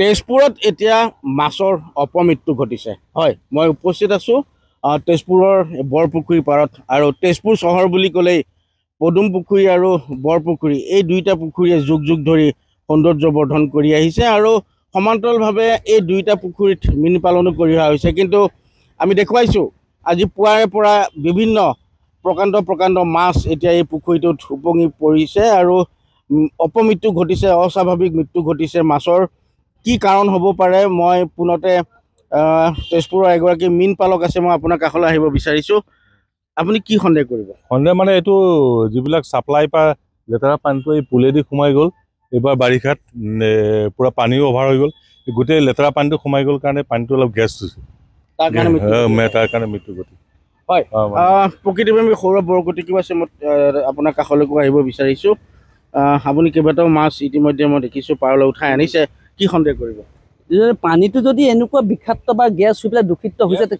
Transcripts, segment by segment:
তেজপুৰত এতিয়া মাছৰ অপমৃত্যু ঘটিছে হয় মই উপস্থিত আছোঁ তেজপুৰৰ বৰপুখুৰী পাৰত আৰু তেজপুৰ চহৰ বুলি ক'লেই পদুম পুখুৰী আৰু বৰপুখুৰী এই দুয়োটা পুখুৰীয়ে যুগ যুগ ধৰি সৌন্দৰ্য বৰ্ধন কৰি আহিছে আৰু সমান্তৰালভাৱে এই দুয়োটা পুখুৰীত মীন পালনো কৰি অহা হৈছে কিন্তু আমি দেখুৱাইছোঁ আজি পুৱাৰে পৰা বিভিন্ন প্ৰকাণ্ড প্ৰকাণ্ড মাছ এতিয়া এই পুখুৰীটোত উপঙি পৰিছে আৰু অপমৃত্যু ঘটিছে অস্বাভাৱিক মৃত্যু ঘটিছে মাছৰ কি কাৰণ হ'ব পাৰে মই পুনতে তেজপুৰৰ এগৰাকী মীন পালক আছে মই আপোনাৰ কাষলৈ আহিব বিচাৰিছোঁ আপুনি কি সন্দেহ কৰিব সন্দেহ মানে এইটো যিবিলাক চাপ্লাই পৰা লেতেৰা পানীটো এই পুলেদি সোমাই গ'ল এইবাৰ বাৰিষাত পুৰা পানীও অভাৰ হৈ গ'ল গোটেই লেতেৰা পানীটো সোমাই গ'ল কাৰণে পানীটো অলপ গেছ হৈছে তাৰ কাৰণে মৃত্যু ঘটি হয় প্ৰকৃতিপ্ৰেমী সৌৰভ বৰকটিকো আছে মই আপোনাৰ কাষলৈকো আহিব বিচাৰিছোঁ আপুনি কেইবাটাও মাছ ইতিমধ্যে মই দেখিছোঁ পাৰলৈ উঠাই আনিছে কি সন্দেহ কৰিব পানীটো যদি এনেকুৱা বিষাক্ত বা গেছ হৈ পেলাই দূষিত হৈছে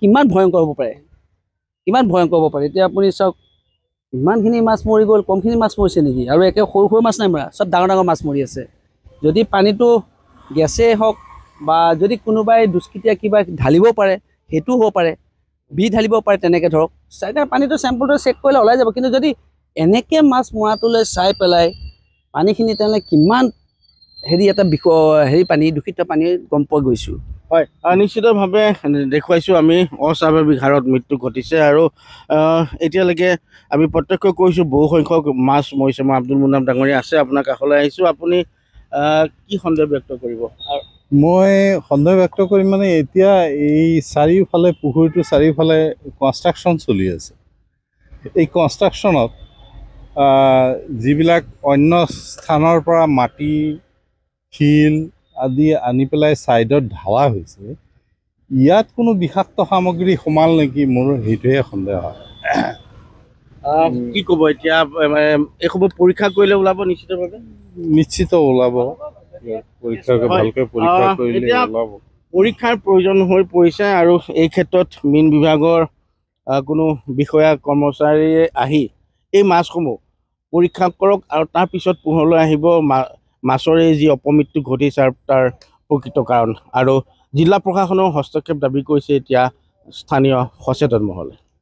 কিমান ভয়ংকৰ হ'ব পাৰে কিমান ভয়ংকৰ হ'ব পাৰে এতিয়া আপুনি চাওক ইমানখিনি মাছ মৰি গ'ল কমখিনি মাছ মৰিছে নেকি আৰু একে সৰু সৰু মাছ নাই মৰা চব ডাঙৰ ডাঙৰ মাছ মৰি আছে যদি পানীটো গেছেই হওক বা যদি কোনোবাই দুষ্কৃতীয়া কিবা ঢালিব পাৰে সেইটো হ'ব পাৰে বি ঢালিব পাৰে তেনেকৈ ধৰক পানীটো চেম্পুলটো চেক কৰিলে ওলাই যাব কিন্তু যদি এনেকৈ মাছ মৰাটোলৈ চাই পেলাই পানীখিনি তেনেহ'লে কিমান হেৰি এটা বিষ হেৰি পানী দূষিত পানী গম পোৱা গৈছোঁ হয় নিশ্চিতভাৱে দেখুৱাইছোঁ আমি অস্বাভাৱিক হাৰত মৃত্যু ঘটিছে আৰু এতিয়ালৈকে আমি প্ৰত্যক্ষ কৰিছোঁ বহুসংখ্যক মাছ মৰিছে মই আব্দুল মুনাম ডাঙৰীয়া আছে আপোনাৰ কাষলৈ আহিছোঁ আপুনি কি সন্দেহ ব্যক্ত কৰিব মই সন্দেহ ব্যক্ত কৰিম মানে এতিয়া এই চাৰিওফালে পুখুৰীটো চাৰিওফালে কনষ্ট্ৰাকশ্যন চলি আছে এই কনষ্ট্ৰাকশ্যনত যিবিলাক অন্য স্থানৰ পৰা মাটি শিল আদি আনি পেলাই ছাইডত ঢালা হৈছে ইয়াত কোনো বিষাক্ত সামগ্ৰী সোমাল নেকি মোৰ সেইটোহে সন্দেহ হয় কি ক'ব এতিয়া এইসমূহ পৰীক্ষা কৰিলে ওলাব নিশ্চিতভাৱে নিশ্চিত ওলাব পৰীক্ষাৰ প্ৰয়োজন হৈ পৰিছে আৰু এই ক্ষেত্ৰত মীন বিভাগৰ কোনো বিষয়া কৰ্মচাৰীয়ে আহি এই মাছসমূহ পৰীক্ষা কৰক আৰু তাৰপিছত পোহৰলৈ আহিব মাছৰে যি অপমৃত্যু ঘটিছে আৰু তাৰ প্ৰকৃত কাৰণ আৰু জিলা প্ৰশাসনৰ হস্তক্ষেপ দাবী কৰিছে এতিয়া স্থানীয় সচেতন মহলে